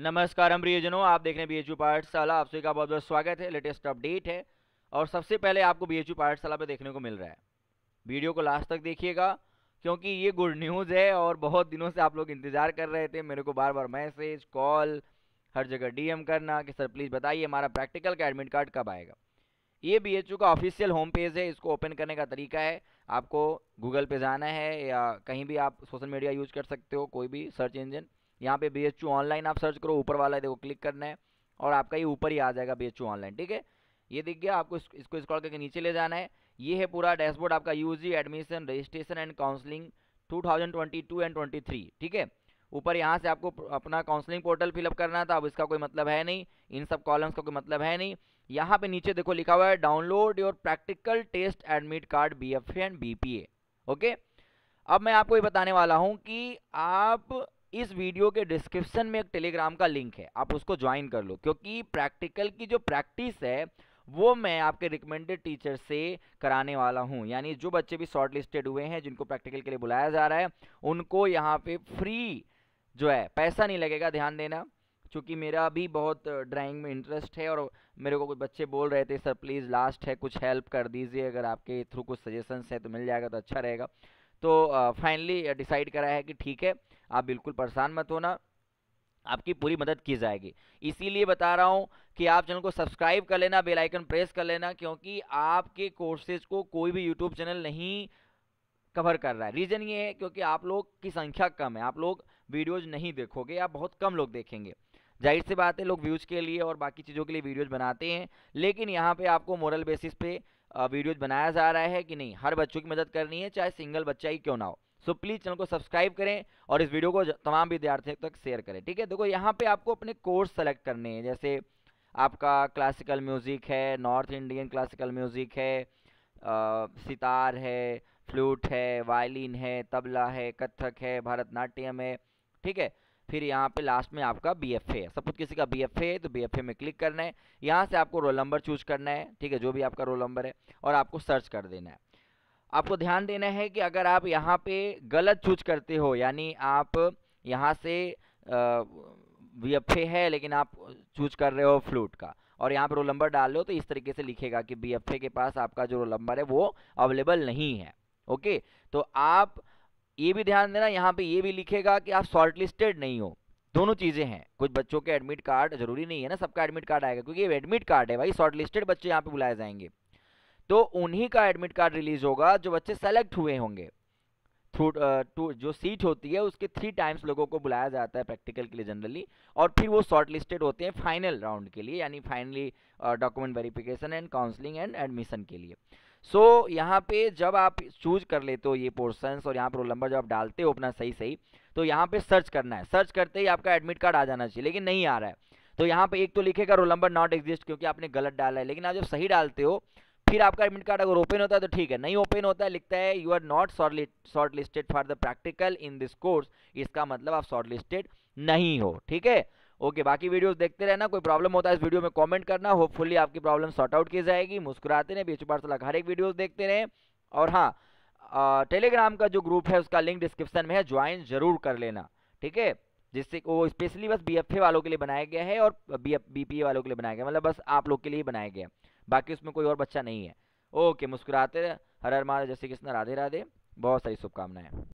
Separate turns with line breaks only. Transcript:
नमस्कार हम प्रियजनों आप देख रहे हैं बी एच पाठशाला आप सभी का बहुत बहुत स्वागत है लेटेस्ट अपडेट है और सबसे पहले आपको बी एच पाठशाला पर देखने को मिल रहा है वीडियो को लास्ट तक देखिएगा क्योंकि ये गुड न्यूज़ है और बहुत दिनों से आप लोग इंतज़ार कर रहे थे मेरे को बार बार मैसेज कॉल हर जगह डी करना कि सर प्लीज़ बताइए हमारा प्रैक्टिकल का एडमिट कार्ड कब आएगा ये बी का ऑफिशियल होम पेज है इसको ओपन करने का तरीका है आपको गूगल पे जाना है या कहीं भी आप सोशल मीडिया यूज कर सकते हो कोई भी सर्च इंजन यहाँ पे बी ऑनलाइन आप सर्च करो ऊपर वाला देखो क्लिक करना है और आपका ये ऊपर ही आ जाएगा बी ऑनलाइन ठीक है ये दिख गया आपको इसको स्क्रॉल करके नीचे ले जाना है ये है पूरा डैशबोर्ड आपका UG admission registration and counselling 2022 and 23 ठीक है ऊपर यहाँ से आपको अपना काउंसलिंग पोर्टल फिलअप करना था अब इसका कोई मतलब है नहीं इन सब कॉलम्स का कोई मतलब है नहीं यहाँ पे नीचे देखो लिखा हुआ है download your practical test admit card B F and B okay अब मैं आपको ये बताने वाला हूँ कि आप इस वीडियो के डिस्क्रिप्शन में एक टेलीग्राम का लिंक है आप उसको ज्वाइन कर लो क्योंकि प्रैक्टिकल की जो प्रैक्टिस है वो मैं आपके रिकमेंडेड टीचर से कराने वाला हूँ यानी जो बच्चे भी शॉर्ट लिस्टेड हुए हैं जिनको प्रैक्टिकल के लिए बुलाया जा रहा है उनको यहाँ पे फ्री जो है पैसा नहीं लगेगा ध्यान देना क्योंकि मेरा भी बहुत ड्राइंग में इंटरेस्ट है और मेरे को कुछ बच्चे बोल रहे थे सर प्लीज़ लास्ट है कुछ हेल्प कर दीजिए अगर आपके थ्रू कुछ सजेशंस है तो मिल जाएगा तो अच्छा रहेगा तो फाइनली डिसाइड करा है कि ठीक है आप बिल्कुल परेशान मत होना आपकी पूरी मदद की जाएगी इसीलिए बता रहा हूँ कि आप चैनल को सब्सक्राइब कर लेना बेल आइकन प्रेस कर लेना क्योंकि आपके कोर्सेज को कोई भी यूट्यूब चैनल नहीं कवर कर रहा है रीज़न ये है क्योंकि आप लोग की संख्या कम है आप लोग वीडियोज़ नहीं देखोगे आप बहुत कम लोग देखेंगे जाहिर सी बात है लोग व्यूज़ के लिए और बाकी चीज़ों के लिए वीडियोज़ बनाते हैं लेकिन यहाँ पर आपको मॉरल बेसिस पे वीडियोज बनाया जा रहा है कि नहीं हर बच्चों की मदद करनी है चाहे सिंगल बच्चा ही क्यों ना हो सो प्लीज़ चैनल को सब्सक्राइब करें और इस वीडियो को तमाम विद्यार्थियों तक शेयर करें ठीक है देखो यहाँ पे आपको अपने कोर्स सेलेक्ट करने हैं जैसे आपका क्लासिकल म्यूज़िक है नॉर्थ इंडियन क्लासिकल म्यूज़िक है आ, सितार है फ्लूट है वायलिन है तबला है कथक है भरतनाट्यम है ठीक है फिर यहाँ पे लास्ट में आपका बी एफ ए सपोज किसी का बी एफ ए है तो बी एफ ए में क्लिक करना है यहाँ से आपको रोल नंबर चूज करना है ठीक है जो भी आपका रोल नंबर है और आपको सर्च कर देना है आपको ध्यान देना है कि अगर आप यहाँ पे गलत चूज करते हो यानी आप यहाँ से बी एफ ए है लेकिन आप चूज कर रहे हो फ्लूट का और यहाँ पर रोल नंबर डाल लो तो इस तरीके से लिखेगा कि बी के पास आपका जो रोल नंबर है वो अवेलेबल नहीं है ओके तो आप ये भी ध्यान देना यहाँ पे ये भी लिखेगा कि आप शॉर्टलिस्टेड नहीं हो दोनों चीज़ें हैं कुछ बच्चों के एडमिट कार्ड जरूरी नहीं है ना सबका एडमिट कार्ड आएगा क्योंकि ये एडमिट कार्ड है भाई शॉर्टलिस्टेड बच्चे यहाँ पे बुलाए जाएंगे तो उन्हीं का एडमिट कार्ड रिलीज होगा जो बच्चे सेलेक्ट हुए होंगे थ्रू टू uh, जो सीट होती है उसके थ्री टाइम्स लोगों को बुलाया जाता है प्रैक्टिकल के लिए जनरली और फिर वो शॉर्ट लिस्टेड होते हैं फाइनल राउंड के लिए यानी finally document verification and counselling and admission के लिए सो so, यहाँ पे जब आप चूज कर लेते हो ये पोर्सन और यहाँ पर रोल नंबर जब आप डालते हो अपना सही सही तो यहाँ पे सर्च करना है सर्च करते ही आपका एडमिट कार्ड आ जाना चाहिए लेकिन नहीं आ रहा है तो यहाँ पे एक तो लिखेगा रोल नंबर नॉट एग्जिस्ट क्योंकि आपने गलत डाला है लेकिन आप जब सही डालते हो फिर आपका एडमिट कार्ड अगर ओपन होता है तो ठीक है नहीं ओपन होता है लिखता है you are not shortlisted for the practical in this course इसका मतलब आप शॉर्ट लिस्टेड नहीं हो ठीक है ओके बाकी वीडियोस देखते रहना कोई प्रॉब्लम होता है इस वीडियो में कमेंट करना होपफुली आपकी प्रॉब्लम सॉर्ट आउट की जाएगी मुस्कुराते रहें बीच बार सलाह हर एक वीडियोस देखते रहें और हाँ टेलीग्राम का जो ग्रुप है उसका लिंक डिस्क्रिप्शन में है ज्वाइन जरूर कर लेना ठीक है जिससे वो स्पेशली बस बी वालों के लिए बनाया गया है और बी पी वालों के लिए बनाया गया मतलब बस आप लोग के लिए बनाया गया बाकी उसमें कोई और बच्चा नहीं है ओके मुस्कुराते हर हर महाराज जैसे कृष्ण राधे राधे बहुत सारी शुभकामनाएं